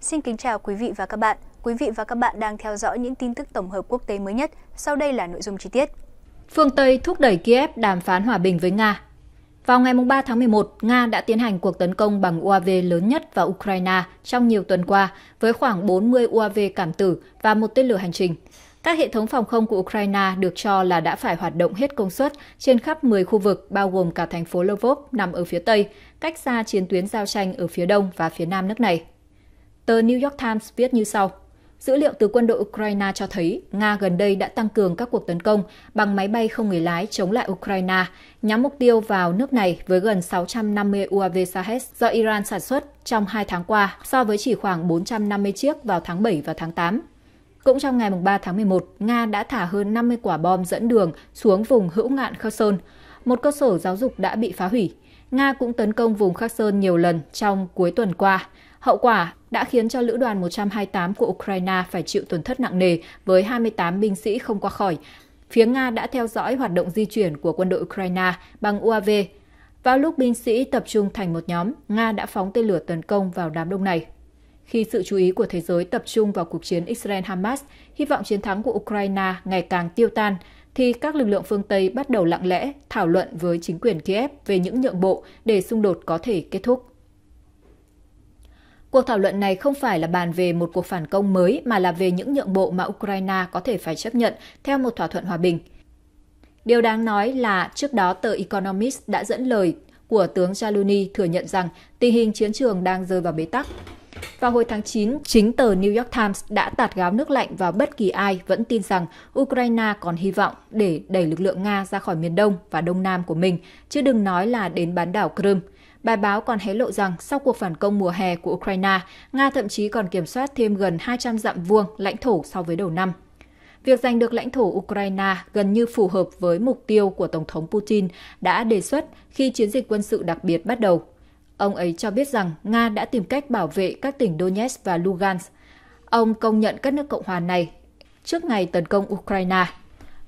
Xin kính chào quý vị và các bạn. Quý vị và các bạn đang theo dõi những tin tức tổng hợp quốc tế mới nhất. Sau đây là nội dung chi tiết. Phương Tây thúc đẩy Kiev đàm phán hòa bình với Nga. Vào ngày 3 tháng 11, Nga đã tiến hành cuộc tấn công bằng UAV lớn nhất vào Ukraine trong nhiều tuần qua, với khoảng 40 UAV cảm tử và một tên lửa hành trình. Các hệ thống phòng không của Ukraine được cho là đã phải hoạt động hết công suất trên khắp 10 khu vực bao gồm cả thành phố Lvov nằm ở phía Tây, cách xa chiến tuyến giao tranh ở phía đông và phía nam nước này. Tờ New York Times viết như sau. Dữ liệu từ quân đội Ukraine cho thấy Nga gần đây đã tăng cường các cuộc tấn công bằng máy bay không người lái chống lại Ukraine, nhắm mục tiêu vào nước này với gần 650 UAV Shahed do Iran sản xuất trong hai tháng qua so với chỉ khoảng 450 chiếc vào tháng 7 và tháng 8. Cũng trong ngày 3 tháng 11, Nga đã thả hơn 50 quả bom dẫn đường xuống vùng hữu ngạn Kherson. Một cơ sở giáo dục đã bị phá hủy. Nga cũng tấn công vùng Kherson nhiều lần trong cuối tuần qua. Hậu quả, đã khiến cho lữ đoàn 128 của Ukraine phải chịu tổn thất nặng nề với 28 binh sĩ không qua khỏi. Phía Nga đã theo dõi hoạt động di chuyển của quân đội Ukraine bằng UAV. Vào lúc binh sĩ tập trung thành một nhóm, Nga đã phóng tên lửa tấn công vào đám đông này. Khi sự chú ý của thế giới tập trung vào cuộc chiến Israel-Hamas, hy vọng chiến thắng của Ukraine ngày càng tiêu tan, thì các lực lượng phương Tây bắt đầu lặng lẽ thảo luận với chính quyền Kiev về những nhượng bộ để xung đột có thể kết thúc. Cuộc thảo luận này không phải là bàn về một cuộc phản công mới mà là về những nhượng bộ mà Ukraine có thể phải chấp nhận theo một thỏa thuận hòa bình. Điều đáng nói là trước đó tờ Economist đã dẫn lời của tướng Jaluni thừa nhận rằng tình hình chiến trường đang rơi vào bế tắc. Vào hồi tháng 9, chính tờ New York Times đã tạt gáo nước lạnh vào bất kỳ ai vẫn tin rằng Ukraine còn hy vọng để đẩy lực lượng Nga ra khỏi miền Đông và Đông Nam của mình, chứ đừng nói là đến bán đảo Crimea. Bài báo còn hé lộ rằng sau cuộc phản công mùa hè của Ukraine, Nga thậm chí còn kiểm soát thêm gần 200 dặm vuông lãnh thổ so với đầu năm. Việc giành được lãnh thổ Ukraine gần như phù hợp với mục tiêu của Tổng thống Putin đã đề xuất khi chiến dịch quân sự đặc biệt bắt đầu. Ông ấy cho biết rằng Nga đã tìm cách bảo vệ các tỉnh Donetsk và Lugansk. Ông công nhận các nước Cộng hòa này trước ngày tấn công Ukraine.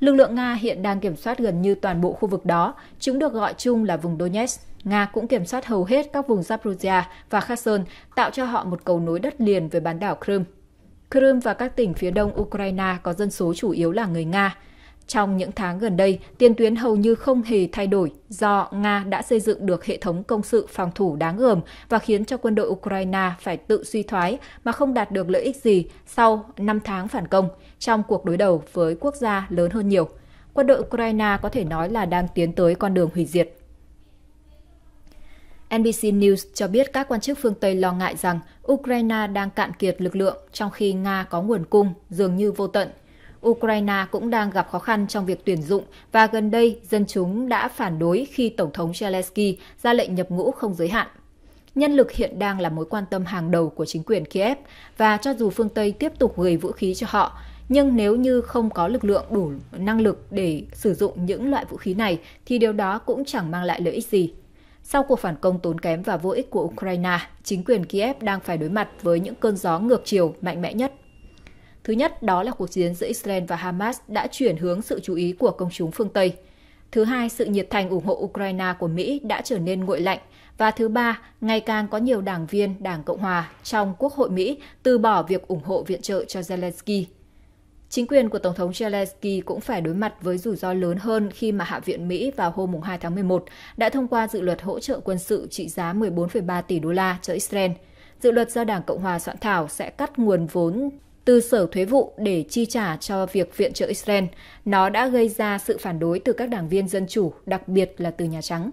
Lực lượng Nga hiện đang kiểm soát gần như toàn bộ khu vực đó, chúng được gọi chung là vùng Donetsk. Nga cũng kiểm soát hầu hết các vùng Zaporizhia và Kherson, tạo cho họ một cầu nối đất liền với bán đảo Crimea. Crimea và các tỉnh phía đông Ukraine có dân số chủ yếu là người Nga. Trong những tháng gần đây, tiền tuyến hầu như không hề thay đổi do Nga đã xây dựng được hệ thống công sự phòng thủ đáng gờm và khiến cho quân đội Ukraine phải tự suy thoái mà không đạt được lợi ích gì sau 5 tháng phản công trong cuộc đối đầu với quốc gia lớn hơn nhiều. Quân đội Ukraine có thể nói là đang tiến tới con đường hủy diệt. NBC News cho biết các quan chức phương Tây lo ngại rằng Ukraine đang cạn kiệt lực lượng trong khi Nga có nguồn cung dường như vô tận. Ukraine cũng đang gặp khó khăn trong việc tuyển dụng và gần đây dân chúng đã phản đối khi Tổng thống Zelensky ra lệnh nhập ngũ không giới hạn. Nhân lực hiện đang là mối quan tâm hàng đầu của chính quyền Kiev và cho dù phương Tây tiếp tục gửi vũ khí cho họ, nhưng nếu như không có lực lượng đủ năng lực để sử dụng những loại vũ khí này thì điều đó cũng chẳng mang lại lợi ích gì sau cuộc phản công tốn kém và vô ích của Ukraine, chính quyền Kiev đang phải đối mặt với những cơn gió ngược chiều mạnh mẽ nhất. Thứ nhất, đó là cuộc chiến giữa Israel và Hamas đã chuyển hướng sự chú ý của công chúng phương Tây. Thứ hai, sự nhiệt thành ủng hộ Ukraine của Mỹ đã trở nên nguội lạnh. Và thứ ba, ngày càng có nhiều đảng viên Đảng Cộng Hòa trong Quốc hội Mỹ từ bỏ việc ủng hộ viện trợ cho Zelensky. Chính quyền của Tổng thống Zelensky cũng phải đối mặt với rủi ro lớn hơn khi mà Hạ viện Mỹ vào hôm 2 tháng 11 đã thông qua dự luật hỗ trợ quân sự trị giá 14,3 tỷ đô la cho Israel. Dự luật do Đảng Cộng hòa soạn thảo sẽ cắt nguồn vốn từ Sở Thuế vụ để chi trả cho việc viện trợ Israel. Nó đã gây ra sự phản đối từ các đảng viên dân chủ, đặc biệt là từ Nhà Trắng.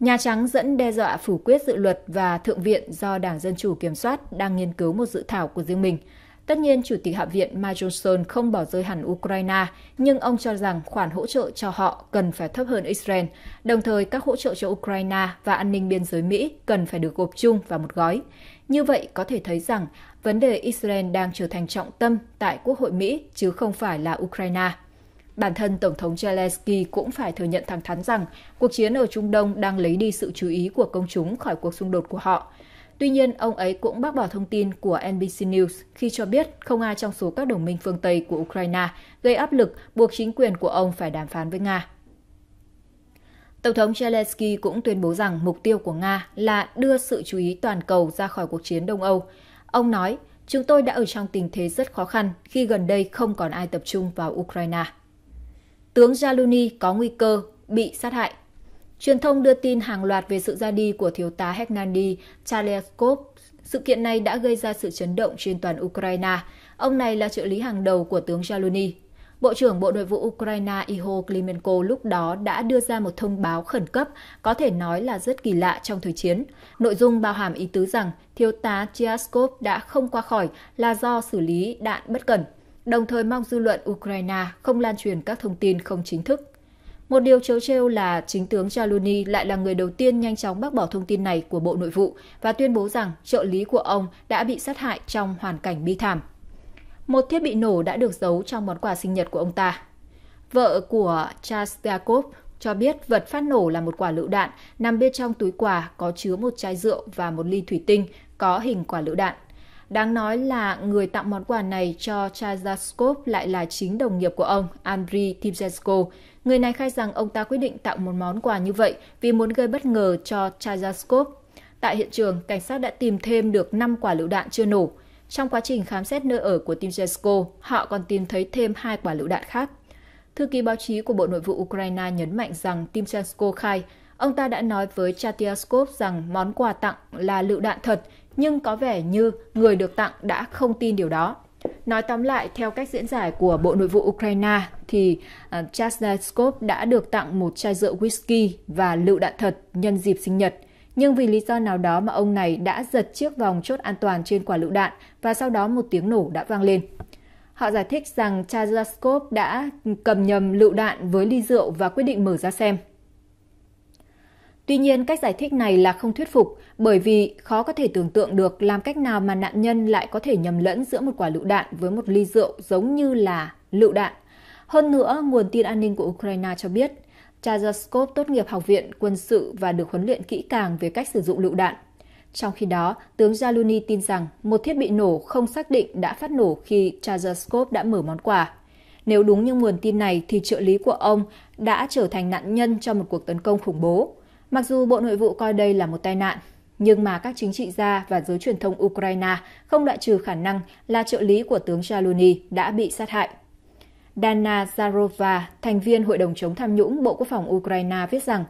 Nhà Trắng dẫn đe dọa phủ quyết dự luật và Thượng viện do Đảng Dân Chủ kiểm soát đang nghiên cứu một dự thảo của riêng mình. Tất nhiên, Chủ tịch Hạ viện Mike Johnson không bỏ rơi hẳn Ukraine, nhưng ông cho rằng khoản hỗ trợ cho họ cần phải thấp hơn Israel. Đồng thời, các hỗ trợ cho Ukraine và an ninh biên giới Mỹ cần phải được gộp chung vào một gói. Như vậy, có thể thấy rằng vấn đề Israel đang trở thành trọng tâm tại Quốc hội Mỹ chứ không phải là Ukraine. Bản thân Tổng thống Zelensky cũng phải thừa nhận thẳng thắn rằng cuộc chiến ở Trung Đông đang lấy đi sự chú ý của công chúng khỏi cuộc xung đột của họ. Tuy nhiên, ông ấy cũng bác bỏ thông tin của NBC News khi cho biết không ai trong số các đồng minh phương Tây của Ukraine gây áp lực buộc chính quyền của ông phải đàm phán với Nga. Tổng thống Zelensky cũng tuyên bố rằng mục tiêu của Nga là đưa sự chú ý toàn cầu ra khỏi cuộc chiến Đông Âu. Ông nói, chúng tôi đã ở trong tình thế rất khó khăn khi gần đây không còn ai tập trung vào Ukraine. Tướng Zaluni có nguy cơ bị sát hại Truyền thông đưa tin hàng loạt về sự ra đi của thiếu tá Hernandi Chaleskov. Sự kiện này đã gây ra sự chấn động trên toàn Ukraine. Ông này là trợ lý hàng đầu của tướng Zaluni. Bộ trưởng Bộ Nội vụ Ukraine Iho Klimenko lúc đó đã đưa ra một thông báo khẩn cấp, có thể nói là rất kỳ lạ trong thời chiến. Nội dung bao hàm ý tứ rằng thiếu tá Chiaskov đã không qua khỏi là do xử lý đạn bất cẩn, đồng thời mong dư luận Ukraine không lan truyền các thông tin không chính thức. Một điều trớ trêu là chính tướng Chaluni lại là người đầu tiên nhanh chóng bác bỏ thông tin này của Bộ Nội vụ và tuyên bố rằng trợ lý của ông đã bị sát hại trong hoàn cảnh bi thảm. Một thiết bị nổ đã được giấu trong món quà sinh nhật của ông ta. Vợ của Charles Jacob cho biết vật phát nổ là một quả lựu đạn nằm bên trong túi quà có chứa một chai rượu và một ly thủy tinh có hình quả lựu đạn. Đáng nói là người tặng món quà này cho Chazaskov lại là chính đồng nghiệp của ông, Andriy Timchenko, Người này khai rằng ông ta quyết định tạo một món quà như vậy vì muốn gây bất ngờ cho Chazaskov. Tại hiện trường, cảnh sát đã tìm thêm được 5 quả lựu đạn chưa nổ. Trong quá trình khám xét nơi ở của Timchenko, họ còn tìm thấy thêm hai quả lựu đạn khác. Thư ký báo chí của Bộ Nội vụ Ukraine nhấn mạnh rằng Timchenko khai ông ta đã nói với Chatiaskov rằng món quà tặng là lựu đạn thật, nhưng có vẻ như người được tặng đã không tin điều đó. Nói tóm lại, theo cách diễn giải của Bộ Nội vụ Ukraine, thì à, Chasnayskov đã được tặng một chai rượu whisky và lựu đạn thật nhân dịp sinh nhật. Nhưng vì lý do nào đó mà ông này đã giật chiếc vòng chốt an toàn trên quả lựu đạn và sau đó một tiếng nổ đã vang lên. Họ giải thích rằng Chasnayskov đã cầm nhầm lựu đạn với ly rượu và quyết định mở ra xem. Tuy nhiên, cách giải thích này là không thuyết phục bởi vì khó có thể tưởng tượng được làm cách nào mà nạn nhân lại có thể nhầm lẫn giữa một quả lựu đạn với một ly rượu giống như là lựu đạn. Hơn nữa, nguồn tin an ninh của Ukraine cho biết, Chazaskov tốt nghiệp học viện quân sự và được huấn luyện kỹ càng về cách sử dụng lựu đạn. Trong khi đó, tướng Zaluni tin rằng một thiết bị nổ không xác định đã phát nổ khi Chazaskov đã mở món quà. Nếu đúng như nguồn tin này thì trợ lý của ông đã trở thành nạn nhân cho một cuộc tấn công khủng bố. Mặc dù Bộ Nội vụ coi đây là một tai nạn, nhưng mà các chính trị gia và giới truyền thông Ukraine không loại trừ khả năng là trợ lý của tướng Chaluni đã bị sát hại. Dana Zarova, thành viên Hội đồng chống tham nhũng Bộ Quốc phòng Ukraine viết rằng,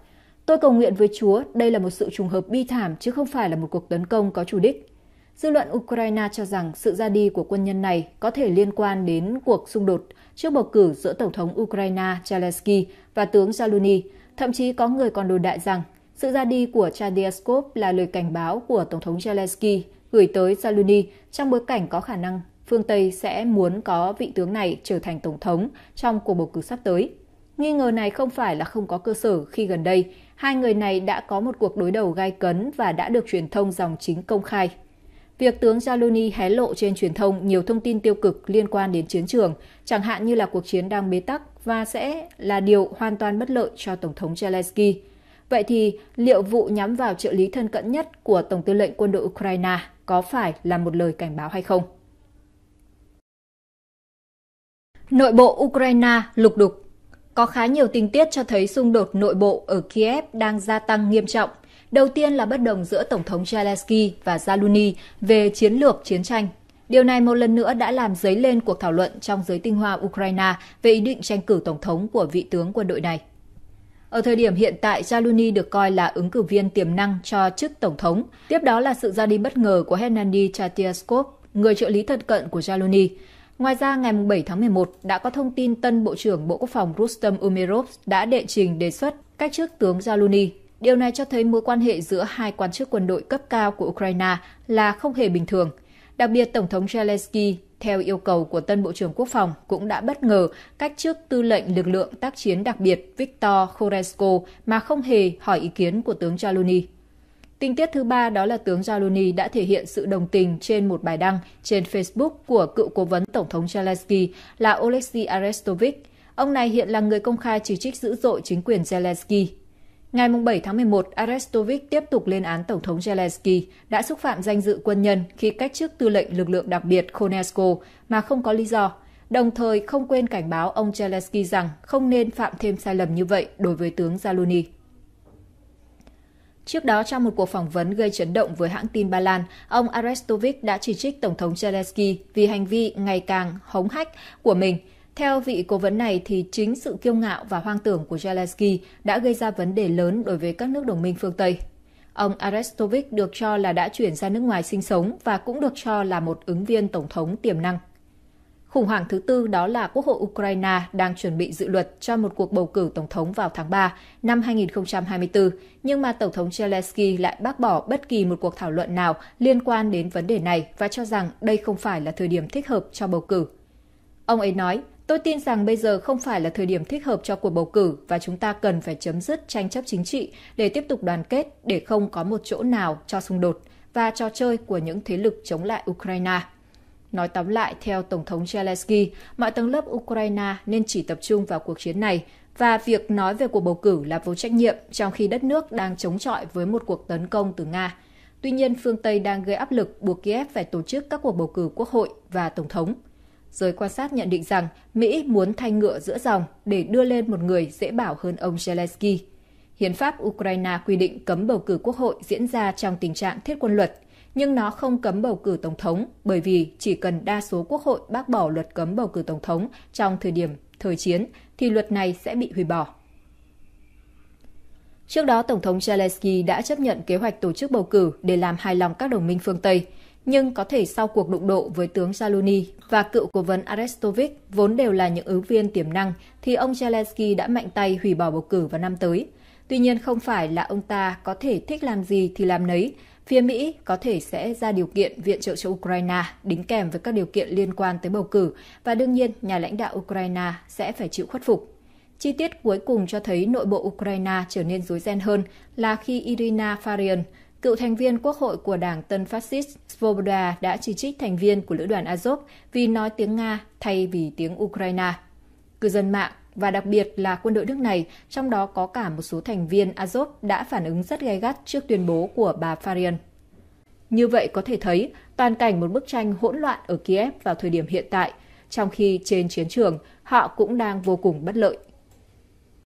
Tôi cầu nguyện với Chúa đây là một sự trùng hợp bi thảm chứ không phải là một cuộc tấn công có chủ đích. Dư luận Ukraine cho rằng sự ra đi của quân nhân này có thể liên quan đến cuộc xung đột trước bầu cử giữa Tổng thống Ukraine Zelensky và tướng Zaluni, Thậm chí có người còn đồn đại rằng sự ra đi của Chadiaskov là lời cảnh báo của Tổng thống Zelensky gửi tới Zaluni trong bối cảnh có khả năng phương Tây sẽ muốn có vị tướng này trở thành Tổng thống trong cuộc bầu cử sắp tới. Nghi ngờ này không phải là không có cơ sở khi gần đây, hai người này đã có một cuộc đối đầu gai cấn và đã được truyền thông dòng chính công khai. Việc tướng Zaluni hé lộ trên truyền thông nhiều thông tin tiêu cực liên quan đến chiến trường, chẳng hạn như là cuộc chiến đang bế tắc và sẽ là điều hoàn toàn bất lợi cho Tổng thống Zelensky. Vậy thì liệu vụ nhắm vào trợ lý thân cận nhất của Tổng tư lệnh quân đội Ukraine có phải là một lời cảnh báo hay không? Nội bộ Ukraine lục đục Có khá nhiều tình tiết cho thấy xung đột nội bộ ở Kiev đang gia tăng nghiêm trọng. Đầu tiên là bất đồng giữa Tổng thống Zelensky và Zaluni về chiến lược chiến tranh Điều này một lần nữa đã làm dấy lên cuộc thảo luận trong giới tinh hoa Ukraine về ý định tranh cử tổng thống của vị tướng quân đội này. Ở thời điểm hiện tại, Jaluni được coi là ứng cử viên tiềm năng cho chức tổng thống. Tiếp đó là sự ra đi bất ngờ của Hennady Chatiaskov, người trợ lý thân cận của Jaluni. Ngoài ra, ngày 7 tháng 11 đã có thông tin tân Bộ trưởng Bộ Quốc phòng Rustem Umerov đã đệ trình đề xuất cách chức tướng Zaluni. Điều này cho thấy mối quan hệ giữa hai quan chức quân đội cấp cao của Ukraine là không hề bình thường. Đặc biệt, Tổng thống Zelensky, theo yêu cầu của tân Bộ trưởng Quốc phòng, cũng đã bất ngờ cách chức tư lệnh lực lượng tác chiến đặc biệt Viktor Khoresko mà không hề hỏi ý kiến của tướng Zaluni. Tinh tiết thứ ba đó là tướng Zaluni đã thể hiện sự đồng tình trên một bài đăng trên Facebook của cựu cố vấn Tổng thống Zelensky là Oleksiy Arestovich. Ông này hiện là người công khai chỉ trích dữ dội chính quyền Zelensky Ngày 7 tháng 11, Arestovic tiếp tục lên án Tổng thống Zelensky đã xúc phạm danh dự quân nhân khi cách chức tư lệnh lực lượng đặc biệt Konesko mà không có lý do, đồng thời không quên cảnh báo ông Zelensky rằng không nên phạm thêm sai lầm như vậy đối với tướng Zaluni. Trước đó, trong một cuộc phỏng vấn gây chấn động với hãng tin Ba Lan, ông Arestovic đã chỉ trích Tổng thống Zelensky vì hành vi ngày càng hống hách của mình – theo vị cố vấn này thì chính sự kiêu ngạo và hoang tưởng của Zelensky đã gây ra vấn đề lớn đối với các nước đồng minh phương Tây. Ông Arestovic được cho là đã chuyển ra nước ngoài sinh sống và cũng được cho là một ứng viên tổng thống tiềm năng. Khủng hoảng thứ tư đó là Quốc hội Ukraine đang chuẩn bị dự luật cho một cuộc bầu cử tổng thống vào tháng 3 năm 2024, nhưng mà Tổng thống Zelensky lại bác bỏ bất kỳ một cuộc thảo luận nào liên quan đến vấn đề này và cho rằng đây không phải là thời điểm thích hợp cho bầu cử. Ông ấy nói, Tôi tin rằng bây giờ không phải là thời điểm thích hợp cho cuộc bầu cử và chúng ta cần phải chấm dứt tranh chấp chính trị để tiếp tục đoàn kết để không có một chỗ nào cho xung đột và trò chơi của những thế lực chống lại Ukraine. Nói tóm lại, theo Tổng thống Zelensky, mọi tầng lớp Ukraine nên chỉ tập trung vào cuộc chiến này và việc nói về cuộc bầu cử là vô trách nhiệm trong khi đất nước đang chống chọi với một cuộc tấn công từ Nga. Tuy nhiên, phương Tây đang gây áp lực buộc Kiev phải tổ chức các cuộc bầu cử quốc hội và tổng thống. Giới quan sát nhận định rằng Mỹ muốn thay ngựa giữa dòng để đưa lên một người dễ bảo hơn ông Zelensky. Hiến pháp Ukraine quy định cấm bầu cử quốc hội diễn ra trong tình trạng thiết quân luật, nhưng nó không cấm bầu cử tổng thống bởi vì chỉ cần đa số quốc hội bác bỏ luật cấm bầu cử tổng thống trong thời điểm thời chiến thì luật này sẽ bị hủy bỏ. Trước đó, Tổng thống Zelensky đã chấp nhận kế hoạch tổ chức bầu cử để làm hài lòng các đồng minh phương Tây – nhưng có thể sau cuộc đụng độ với tướng Zaluni và cựu cố vấn Arestovic vốn đều là những ứng viên tiềm năng thì ông Zelensky đã mạnh tay hủy bỏ bầu cử vào năm tới. Tuy nhiên không phải là ông ta có thể thích làm gì thì làm nấy, phía Mỹ có thể sẽ ra điều kiện viện trợ cho Ukraine đính kèm với các điều kiện liên quan tới bầu cử và đương nhiên nhà lãnh đạo Ukraine sẽ phải chịu khuất phục. Chi tiết cuối cùng cho thấy nội bộ Ukraine trở nên rối ren hơn là khi Irina Farian, Cựu thành viên Quốc hội của Đảng Tân Phát xít Svoboda đã chỉ trích thành viên của lữ đoàn Azov vì nói tiếng Nga thay vì tiếng Ukraine. Cư dân mạng và đặc biệt là quân đội nước này, trong đó có cả một số thành viên Azov đã phản ứng rất gay gắt trước tuyên bố của bà Farian. Như vậy có thể thấy, toàn cảnh một bức tranh hỗn loạn ở Kiev vào thời điểm hiện tại, trong khi trên chiến trường họ cũng đang vô cùng bất lợi.